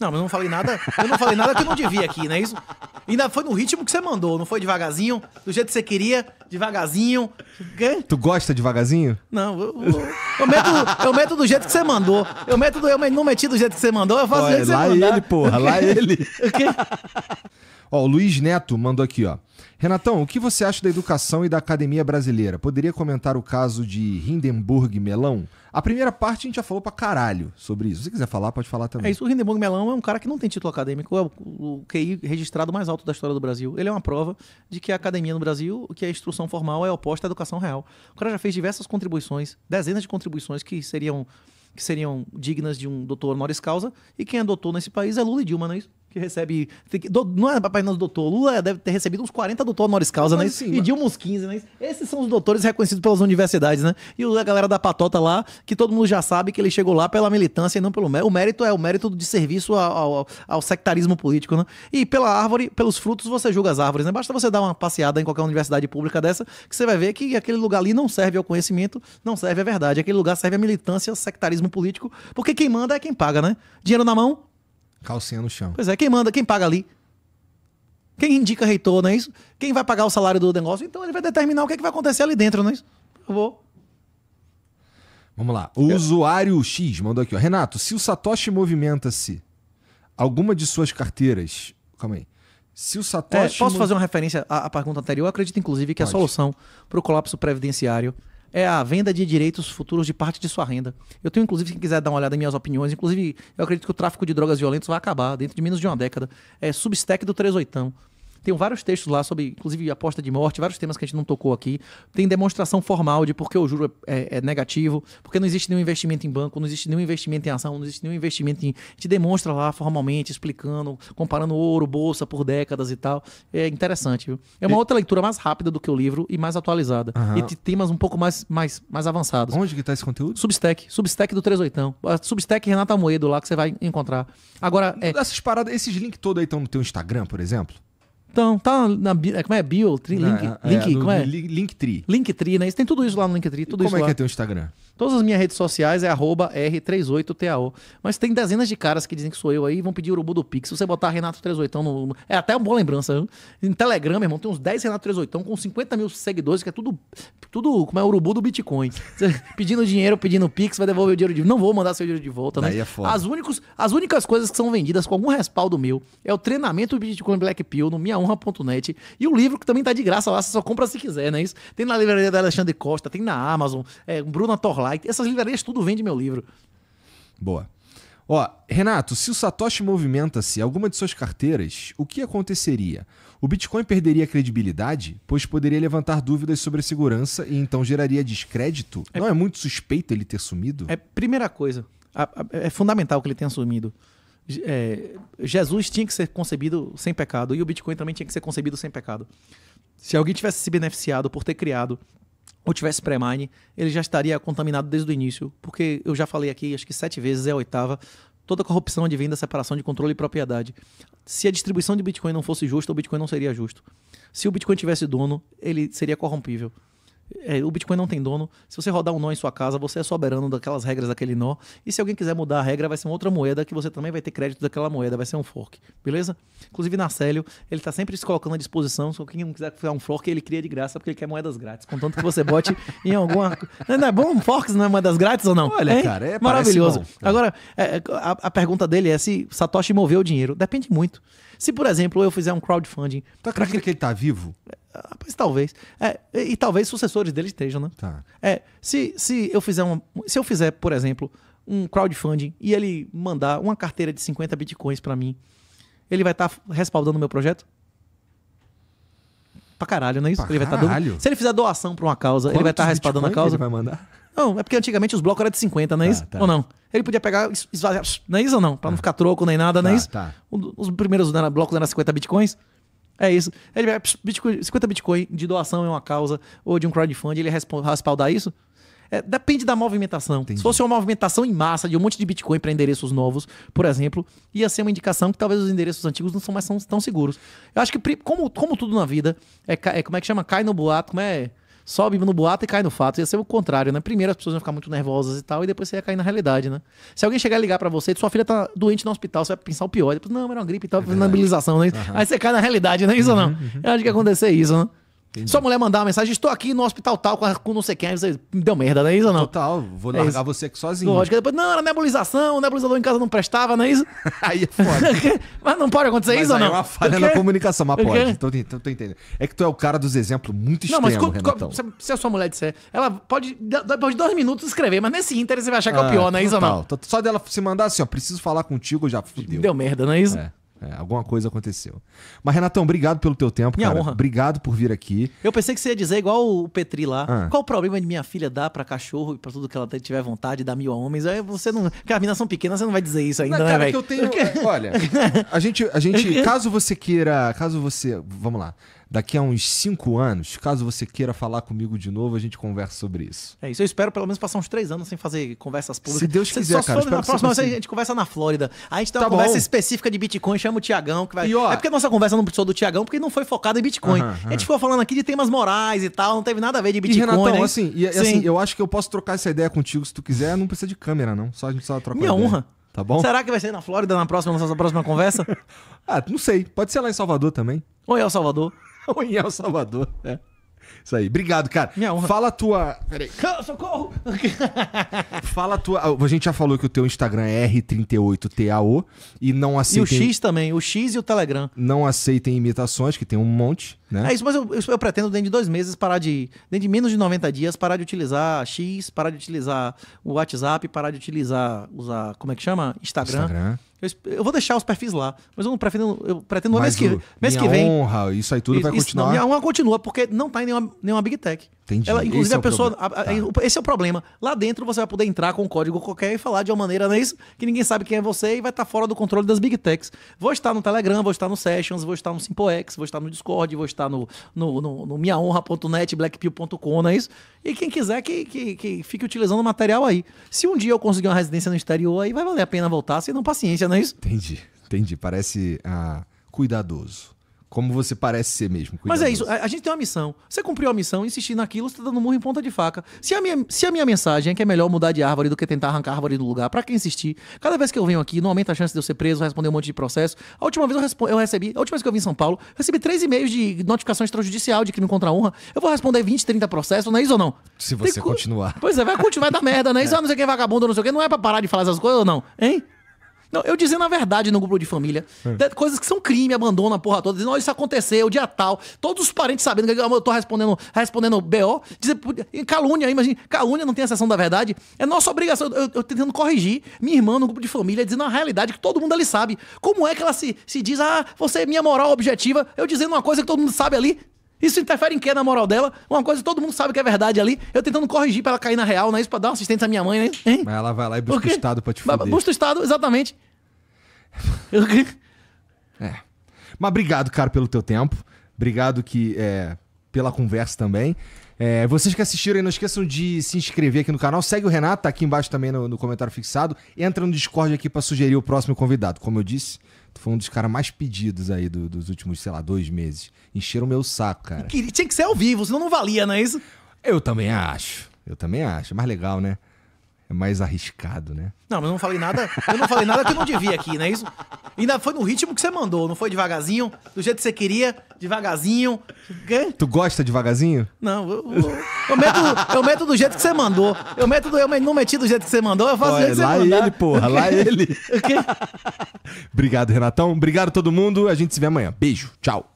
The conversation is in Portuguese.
Não, mas eu não falei nada. Eu não falei nada que eu não devia aqui, não é isso? Ainda foi no ritmo que você mandou, não foi devagarzinho, do jeito que você queria, devagarzinho. Tu gosta devagarzinho? Não, eu, eu, eu meto, eu meto do jeito que você mandou. Eu meto eu não meti do jeito que você mandou, eu faço Olha, do jeito que você mandou. Lá ele, porra, lá ele. ó, o Luiz Neto mandou aqui, ó. Renatão, o que você acha da educação e da academia brasileira? Poderia comentar o caso de Hindenburg Melão? A primeira parte a gente já falou pra caralho sobre isso. Se você quiser falar, pode falar também. É isso. O Hindenburg Melão é um cara que não tem título acadêmico, é o, o QI registrado mais alto da história do Brasil. Ele é uma prova de que a academia no Brasil, que a é instrução formal é oposta à educação real. O cara já fez diversas contribuições, dezenas de contribuições que seriam que seriam dignas de um doutor honoris causa, e quem é doutor nesse país é Lula e Dilma, não é isso? que recebe. Não é apenas doutor. Lula deve ter recebido uns 40 doutor honoris causa, né? Assim, e Dilma uns 15, né? Esses são os doutores reconhecidos pelas universidades, né? E a galera da patota lá, que todo mundo já sabe que ele chegou lá pela militância e não pelo mérito. O mérito é o mérito de serviço ao, ao, ao sectarismo político, né? E pela árvore, pelos frutos, você julga as árvores, né? Basta você dar uma passeada em qualquer universidade pública dessa, que você vai ver que aquele lugar ali não serve ao conhecimento, não serve à verdade. Aquele lugar serve à militância, sectarismo político, porque quem manda é quem paga, né? Dinheiro na mão, Calcinha no chão. Pois é, quem manda, quem paga ali? Quem indica reitor, não é isso? Quem vai pagar o salário do negócio? Então ele vai determinar o que, é que vai acontecer ali dentro, não é isso? Eu vou. Vamos lá. O Eu... usuário X mandou aqui, ó. Renato, se o Satoshi movimenta-se alguma de suas carteiras. Calma aí. Se o Satoshi. É, posso fazer uma referência à, à pergunta anterior? Eu acredito, inclusive, que é Pode. a solução para o colapso previdenciário é a venda de direitos futuros de parte de sua renda. Eu tenho, inclusive, quem quiser dar uma olhada em minhas opiniões, inclusive, eu acredito que o tráfico de drogas violentas vai acabar dentro de menos de uma década. É Substack do 38. Tem vários textos lá sobre, inclusive, aposta de morte, vários temas que a gente não tocou aqui. Tem demonstração formal de por que o juro é, é, é, negativo, porque não existe nenhum investimento em banco, não existe nenhum investimento em ação, não existe nenhum investimento em. A gente demonstra lá formalmente, explicando, comparando ouro, bolsa por décadas e tal. É interessante, viu? É uma e... outra leitura mais rápida do que o livro e mais atualizada. Uhum. E temas um pouco mais, mais, mais avançados. Onde que tá esse conteúdo? Substack. Substack do 38. Substack Renata Moedo lá que você vai encontrar. Agora. É... Essas paradas, esses links todos aí estão no teu Instagram, por exemplo? Então, tá na. É, como é? Bio? Tri, link? Ah, é, link, é, como é? Linktree. Linktree, né? Isso, tem tudo isso lá no Linktree. Tudo como isso é lá. que é teu Instagram? Todas as minhas redes sociais é R38TAO. Mas tem dezenas de caras que dizem que sou eu aí e vão pedir urubu do Pix. Se você botar Renato38 no, no, É até uma boa lembrança. Em Telegram, meu irmão, tem uns 10 Renato38 com 50 mil seguidores, que é tudo, tudo como é urubu do Bitcoin. pedindo dinheiro, pedindo Pix, vai devolver o dinheiro de Não vou mandar seu dinheiro de volta, né? é foda. As, únicos, as únicas coisas que são vendidas com algum respaldo meu é o treinamento Bitcoin Black Pill no minhaonra.net e o livro que também tá de graça lá, você só compra se quiser, né? Isso tem na livraria da Alexandre Costa, tem na Amazon, é, Bruna Torlá essas livrarias tudo vende meu livro. Boa. Ó, Renato, se o Satoshi movimenta-se alguma de suas carteiras, o que aconteceria? O Bitcoin perderia credibilidade, pois poderia levantar dúvidas sobre a segurança e então geraria descrédito? É, Não é muito suspeito ele ter sumido? É primeira coisa. é fundamental que ele tenha sumido. É, Jesus tinha que ser concebido sem pecado e o Bitcoin também tinha que ser concebido sem pecado. Se alguém tivesse se beneficiado por ter criado ou tivesse pré-mine, ele já estaria contaminado desde o início, porque eu já falei aqui, acho que sete vezes, é a oitava, toda corrupção advém é da separação de controle e propriedade. Se a distribuição de Bitcoin não fosse justa, o Bitcoin não seria justo. Se o Bitcoin tivesse dono, ele seria corrompível. É, o Bitcoin não tem dono. Se você rodar um nó em sua casa, você é soberano daquelas regras daquele nó. E se alguém quiser mudar a regra, vai ser uma outra moeda que você também vai ter crédito daquela moeda, vai ser um fork. Beleza? Inclusive, Narcélio, ele está sempre se colocando à disposição. Se quem não quiser criar um fork, ele cria de graça porque ele quer moedas grátis. Contanto que você bote em alguma. Não é bom? Forks não é moedas grátis ou não? Olha, hein? cara, é maravilhoso. É. Agora, é, a, a pergunta dele é se Satoshi moveu o dinheiro. Depende muito. Se, por exemplo, eu fizer um crowdfunding. Tu acredita que ele tá vivo? Ah, pois talvez. É, e, e, talvez sucessores dele estejam, né? Tá. É, se, se, eu fizer uma, se eu fizer, por exemplo, um crowdfunding e ele mandar uma carteira de 50 bitcoins para mim, ele vai estar tá respaldando o meu projeto? Pra caralho, não é isso? Pra ele caralho. vai tá Se ele fizer doação pra uma causa, Quantos ele vai estar tá respaldando a causa. Ele vai mandar? Não, é porque antigamente os blocos eram de 50, não é tá, isso? Tá. Ou não? Ele podia pegar, esvaziar, não é isso ou não? Pra não tá. ficar troco nem nada, não é isso? Os primeiros blocos eram 50 bitcoins. É isso. Ele vai, Bitcoin, 50 Bitcoin de doação em é uma causa ou de um crowdfunding, ele respaldar isso? É, depende da movimentação. Entendi. Se fosse uma movimentação em massa de um monte de Bitcoin para endereços novos, por exemplo, ia ser uma indicação que talvez os endereços antigos não são mais tão, seguros. Eu acho que, como, como tudo na vida, é, é, como é que chama? Cai no boato, como é? sobe no boato e cai no fato. Ia ser o contrário, né? Primeiro as pessoas iam ficar muito nervosas e tal, e depois você ia cair na realidade, né? Se alguém chegar e ligar para você, sua filha tá doente no hospital, você vai pensar o pior. Depois, não, era uma gripe e tal, é na mobilização, né? Uhum. Aí você cai na realidade, não é isso uhum, não? Uhum. Eu acho que ia acontecer isso, né? Entendi. Só mulher mandar uma mensagem, estou aqui no hospital tal, com, a, com não sei quem, você deu merda, não é isso ou não? Total, vou é largar é você aqui sozinho. Lógico, depois, não, era nebulização, o nebulizador em casa não prestava, não é isso? aí é foda. mas não pode acontecer mas isso ou é não? é uma falha na comunicação, mas pode, então tô, então, tô, entendendo. É que tu é o cara dos exemplos muito estranhos. Não, mas se a sua mulher disser, ela pode, depois de dois minutos, escrever, mas nesse inter você vai achar que é o ah, pior, ah, não é isso ou não? Só dela se mandar assim, ó, preciso falar contigo, já fudeu. Deu merda, não é isso? É. É, alguma coisa aconteceu. Mas, Renatão, obrigado pelo teu tempo, minha cara. Honra. Obrigado por vir aqui. Eu pensei que você ia dizer igual o Petri lá. Ah. Qual o problema de minha filha dar para cachorro e pra tudo que ela tiver vontade, dar mil homens? Aí você não. Porque as minas são pequenas, você não vai dizer isso ainda, não, né, velho? que eu tenho. Olha, a gente. A gente caso você queira. Caso você. Vamos lá daqui a uns cinco anos, caso você queira falar comigo de novo, a gente conversa sobre isso. É isso. Eu espero pelo menos passar uns três anos sem fazer conversas públicas. Se Deus quiser, só cara. Só na próxima a gente conversa na Flórida. a gente tem tá uma bom. conversa específica de Bitcoin, chama o Tiagão. Que vai... é porque a nossa conversa não precisou do Tiagão, porque não foi focada em Bitcoin. Uh -huh, uh -huh. A gente ficou falando aqui de temas morais e tal, não teve nada a ver de Bitcoin. E Renatão, né? assim, e, assim, eu acho que eu posso trocar essa ideia contigo se tu quiser. Não precisa de câmera, não. Só a gente só troca Minha honra. Tá bom? Será que vai ser na Flórida na próxima, na nossa próxima conversa? ah, não sei. Pode ser lá em Salvador também. Ou é El Salvador. em El Salvador, é Isso aí. Obrigado, cara. Minha honra. Fala a tua. Peraí. Socorro! Fala a tua. Ah, a gente já falou que o teu Instagram é R38TAO e não aceita. E o X também, o X e o Telegram. Não aceitem imitações, que tem um monte, né? É isso, mas eu, eu, eu pretendo dentro de dois meses parar de. Dentro de menos de 90 dias, parar de utilizar X, parar de utilizar o WhatsApp, parar de utilizar. Usar. Como é que chama? Instagram. Instagram eu, eu, vou deixar os perfis lá, mas eu não pretendo, eu pretendo mas mês, o, que, mês que vem. Honra, isso aí tudo isso, vai continuar. Não, minha honra continua, porque não está em nenhuma, nenhuma Big Tech. Entendi. Ela, inclusive, esse a é pessoa. A, a, tá. Esse é o problema. Lá dentro você vai poder entrar com um código qualquer e falar de uma maneira não é isso, que ninguém sabe quem é você e vai estar fora do controle das big techs. Vou estar no Telegram, vou estar no Sessions, vou estar no SimpoX, vou estar no Discord, vou estar no, no, no, no minhaonra.net, blackpill.com, não é isso? E quem quiser que, que, que fique utilizando o material aí. Se um dia eu conseguir uma residência no exterior, aí vai valer a pena voltar, se não paciência, não é isso? Entendi, entendi. Parece ah, cuidadoso como você parece ser mesmo. Mas é isso, a, a, gente tem uma missão. Você cumpriu a missão, insistir naquilo, você tá dando murro em ponta de faca. Se a, minha, se a minha mensagem é que é melhor mudar de árvore do que tentar arrancar a árvore do lugar, para quem insistir? Cada vez que eu venho aqui, não aumenta a chance de eu ser preso, responder um monte de processo. A última vez eu, eu recebi, a última vez que eu vim em São Paulo, recebi três e-mails de notificação extrajudicial de crime contra a honra. Eu vou responder 20, 30 processos, não é isso ou não? Se você tem, continuar. Pois é, vai continuar dar merda, não é Isso é. Ah, não sei quem vagabundo, não sei o quê. Não é pra parar de falar essas coisas ou não? Hein? Não, eu dizendo a verdade no grupo de família. É. Coisas que são crime, abandono, a porra toda. Dizendo, olha, isso aconteceu, o dia tal. Todos os parentes sabendo que ah, eu tô respondendo, respondendo BO. Dizer, calúnia, imagina. Calúnia não tem exceção da verdade. É nossa obrigação. Eu, eu tentando corrigir minha irmã no grupo de família, dizendo a realidade que todo mundo ali sabe. Como é que ela se, se diz, ah, você é minha moral objetiva? Eu dizendo uma coisa que todo mundo sabe ali. Isso interfere em quê na moral dela? Uma coisa que todo mundo sabe que é verdade ali. Eu tentando corrigir pra ela cair na real, não é isso? Pra dar uma assistência à minha mãe, né? Hein? Mas ela vai lá e busca o Estado pra te fuder. Busca o Estado, exatamente. é. Mas obrigado, cara, pelo teu tempo. Obrigado que, é, pela conversa também. É, vocês que assistiram aí, não esqueçam de se inscrever aqui no canal. Segue o Renato, tá aqui embaixo também no, no comentário fixado. Entra no Discord aqui para sugerir o próximo convidado. Como eu disse, foi um dos caras mais pedidos aí do, dos últimos, sei lá, dois meses. Encheram o meu saco, cara. Queria, tinha que ser ao vivo, senão não valia, não é isso? Eu também acho. Eu também acho. Mais legal, né? é mais arriscado, né? Não, mas não falei nada. Eu não falei nada que eu não devia aqui, não é isso? Ainda foi no ritmo que você mandou, não foi devagarzinho, do jeito que você queria, devagarzinho. Tu gosta devagarzinho? Não, eu, eu, eu meto, eu meto do jeito que você mandou. Eu meto do, eu não meti do jeito que você mandou, eu faço Olha, do jeito que você mandou. Lá ele, porra, lá ele. Obrigado, Renatão. Obrigado todo mundo. A gente se vê amanhã. Beijo. Tchau.